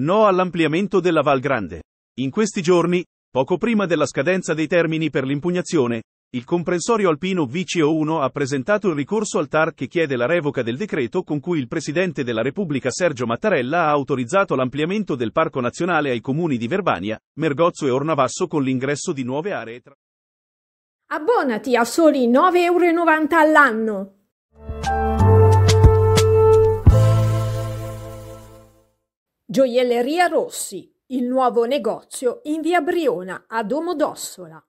No all'ampliamento della Val Grande. In questi giorni, poco prima della scadenza dei termini per l'impugnazione, il comprensorio alpino VCO1 ha presentato il ricorso al TAR che chiede la revoca del decreto con cui il Presidente della Repubblica Sergio Mattarella ha autorizzato l'ampliamento del Parco Nazionale ai comuni di Verbania, Mergozzo e Ornavasso con l'ingresso di nuove aree. Abbonati a soli 9,90 euro all'anno. Gioielleria Rossi, il nuovo negozio in via Briona a Domodossola.